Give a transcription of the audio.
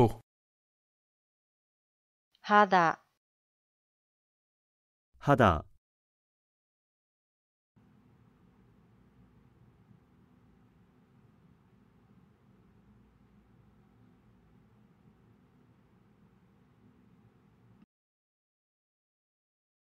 peau 肌肌